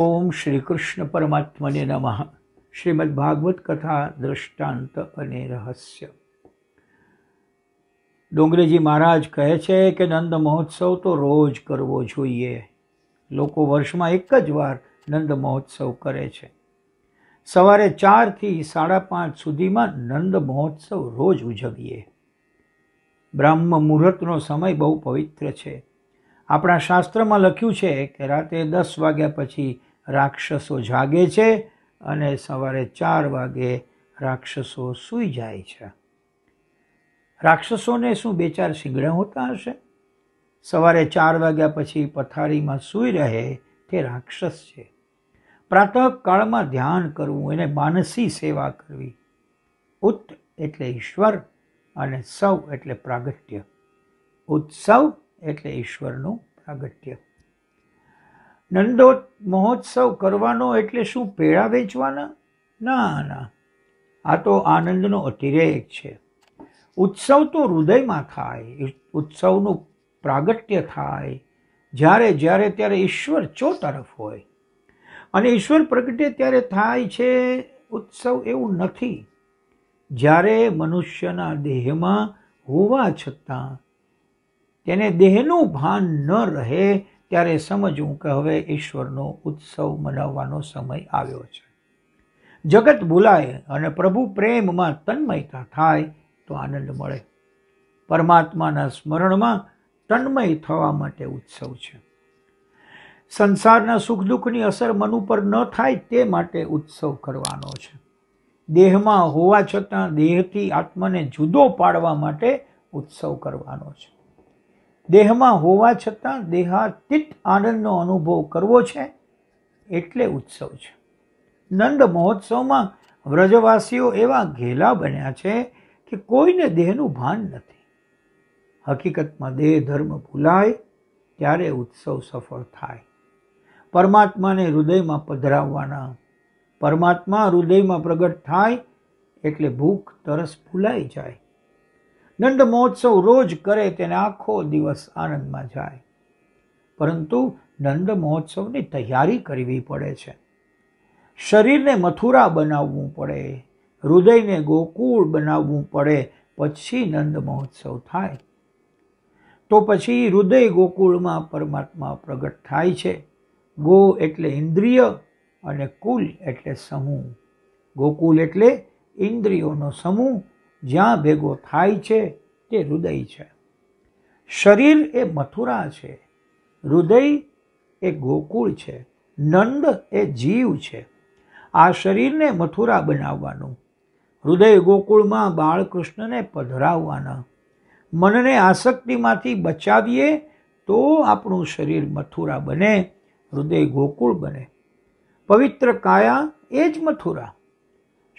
ઓમ શ્રી કૃષ્ણ પરમાત્મને નમઃ શ્રીમદ ભાગવત કથા દ્રષ્ટાંત અને રહસ્ય ડોંગરેજી મહારાજ કહે છે કે નંદ મહોત્સવ તો રોજ કરવો જોઈએ લોકો વર્ષમાં એક જ વાર નંદ મહોત્સવ કરે છે સવારે ચારથી સાડા પાંચ સુધીમાં નંદ મહોત્સવ રોજ ઉજવીએ બ્રાહ્મ મુહૂર્તનો સમય બહુ પવિત્ર છે આપણા શાસ્ત્રમાં લખ્યું છે કે રાતે દસ વાગ્યા પછી રાક્ષસો જાગે છે અને સવારે ચાર વાગે રાક્ષસો સૂઈ જાય છે રાક્ષસોને શું બે ચાર શીંગડા હોતા હશે સવારે ચાર વાગ્યા પછી પથારીમાં સૂઈ રહે તે રાક્ષસ છે પ્રાતઃકાળમાં ધ્યાન કરવું એને માનસી સેવા કરવી ઉત એટલે ઈશ્વર અને સૌ એટલે પ્રાગટ્ય ઉત્સવ એટલે ઈશ્વરનું પ્રાગટ્ય નંદો મહોત્સવ કરવાનો એટલે શું પેડા વેચવાના ના ના આ તો આનંદનો અતિરેક છે ઉત્સવ તો હૃદયમાં થાય ઉત્સવનું પ્રાગટ્ય થાય જ્યારે જ્યારે ત્યારે ઈશ્વર ચો તરફ હોય અને ઈશ્વર પ્રગટે ત્યારે થાય છે ઉત્સવ એવું નથી જ્યારે મનુષ્યના દેહમાં હોવા છતાં તેને દેહનું ભાન ન રહે ત્યારે સમજવું કે હવે ઈશ્વરનો ઉત્સવ મનાવવાનો સમય આવ્યો છે જગત બોલાય અને પ્રભુ પ્રેમમાં તન્મયતા થાય તો આનંદ મળે પરમાત્માના સ્મરણમાં તન્મય થવા માટે ઉત્સવ છે સંસારના સુખ દુઃખની અસર મન ઉપર ન થાય તે માટે ઉત્સવ કરવાનો છે દેહમાં હોવા છતાં દેહથી આત્માને જુદો પાડવા માટે ઉત્સવ કરવાનો છે દેહમાં હોવા છતાં દેહાતીત આનંદનો અનુભવ કરવો છે એટલે ઉત્સવ છે નંદ મહોત્સવમાં વ્રજવાસીઓ એવા ઘેલા બન્યા છે કે કોઈને દેહનું ભાન નથી હકીકતમાં દેહ ધર્મ ભૂલાય ત્યારે ઉત્સવ સફળ થાય પરમાત્માને હૃદયમાં પધરાવવાના પરમાત્મા હૃદયમાં પ્રગટ થાય એટલે ભૂખ તરસ ભૂલાઈ જાય નંદ મહોત્સવ રોજ કરે તેને આખો દિવસ આનંદમાં જાય પરંતુ નંદ મહોત્સવની તૈયારી કરવી પડે છે શરીરને મથુરા બનાવવું પડે હૃદયને ગોકુળ બનાવવું પડે પછી નંદ મહોત્સવ થાય તો પછી હૃદય ગોકુળમાં પરમાત્મા પ્રગટ થાય છે ગો એટલે ઇન્દ્રિય અને કુલ એટલે સમૂહ ગોકુલ એટલે ઇન્દ્રિયોનો સમૂહ જ્યાં ભેગો થાય છે તે હૃદય છે શરીર એ મથુરા છે હૃદય એ ગોકુળ છે નંદ એ જીવ છે આ શરીરને મથુરા બનાવવાનું હૃદય ગોકુળમાં બાળકૃષ્ણને પધરાવવાના મનને આસક્તિમાંથી બચાવીએ તો આપણું શરીર મથુરા બને હૃદય ગોકુળ બને પવિત્ર કાયા એ જ મથુરા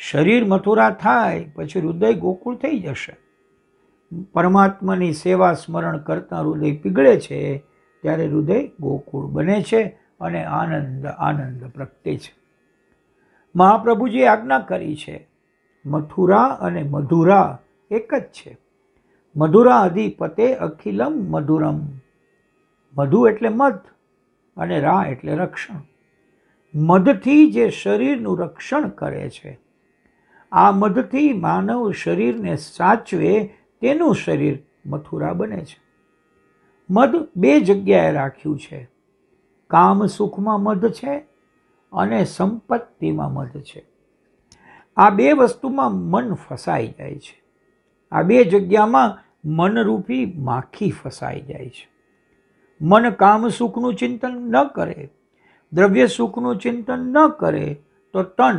શરીર મથુરા થાય પછી હૃદય ગોકુળ થઈ જશે પરમાત્માની સેવા સ્મરણ કરતાં હૃદય પીગળે છે ત્યારે હૃદય ગોકુળ બને છે અને આનંદ આનંદ પ્રગટે છે મહાપ્રભુજી આજ્ઞા કરી છે મથુરા અને મધુરા એક જ છે મધુરા અધિપતે અખિલમ મધુરમ મધુ એટલે મધ અને રા એટલે રક્ષણ મધથી જે શરીરનું રક્ષણ કરે છે આ મધથી માનવ શરીરને સાચવે તેનું શરીર મથુરા બને છે મધ બે જગ્યાએ રાખ્યું છે કામ સુખમાં મધ છે અને સંપત્તિમાં મધ છે આ બે વસ્તુમાં મન ફસાઈ જાય છે આ બે જગ્યામાં મનરૂપી માખી ફસાઈ જાય છે મન કામ સુખનું ચિંતન ન કરે દ્રવ્ય સુખનું ચિંતન ન કરે તો તન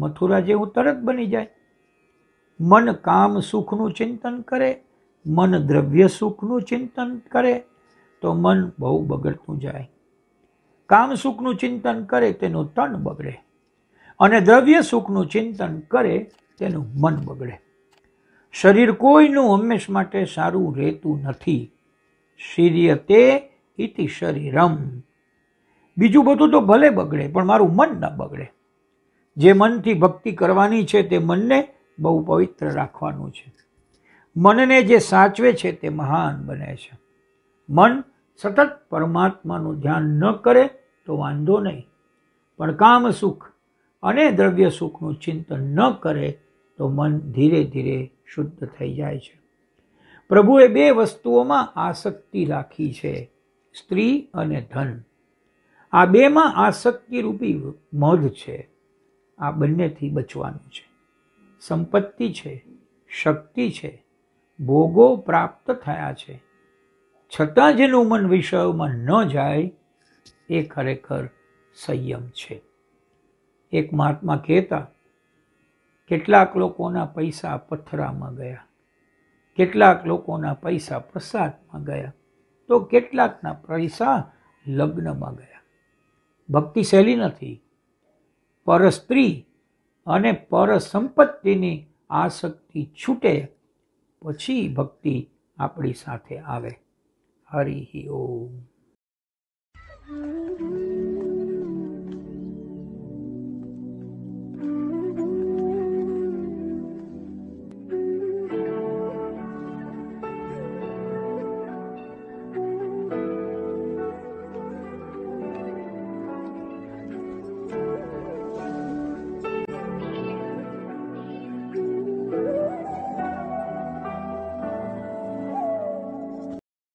મથુરા જેવું તરત બની જાય મન કામ સુખનું ચિંતન કરે મન દ્રવ્ય સુખનું ચિંતન કરે તો મન બહુ બગડતું જાય કામ સુખનું ચિંતન કરે તેનું તન બગડે અને દ્રવ્ય સુખનું ચિંતન કરે તેનું મન બગડે શરીર કોઈનું હંમેશ માટે સારું રહેતું નથી શિર્યતે ઇતિ શરીરમ બીજું બધું તો ભલે બગડે પણ મારું મન ન બગડે જે મનથી ભક્તિ કરવાની છે તે મનને બહુ પવિત્ર રાખવાનું છે મનને જે સાચવે છે તે મહાન બને છે મન સતત પરમાત્માનું ધ્યાન ન કરે તો વાંધો નહીં પણ કામ સુખ અને દ્રવ્ય સુખનું ચિંતન ન કરે તો મન ધીરે ધીરે શુદ્ધ થઈ જાય છે પ્રભુએ બે વસ્તુઓમાં આસક્તિ રાખી છે સ્ત્રી અને ધન આ બેમાં આસક્તિરૂપી મધ છે આ બંનેથી બચવાનું છે સંપત્તિ છે શક્તિ છે ભોગો પ્રાપ્ત થયા છે છતાં જેનું મન વિષયોમાં ન જાય એ ખરેખર સંયમ છે એક મહાત્મા કહેતા કેટલાક લોકોના પૈસા પથરામાં ગયા કેટલાક લોકોના પૈસા પ્રસાદમાં ગયા તો કેટલાકના પૈસા લગ્નમાં ગયા ભક્તિ સહેલી નથી પરસ્ત્રી અને પરસંપત્તિની આસક્તિ છૂટે પછી ભક્તિ આપણી સાથે આવે હરિ ઓમ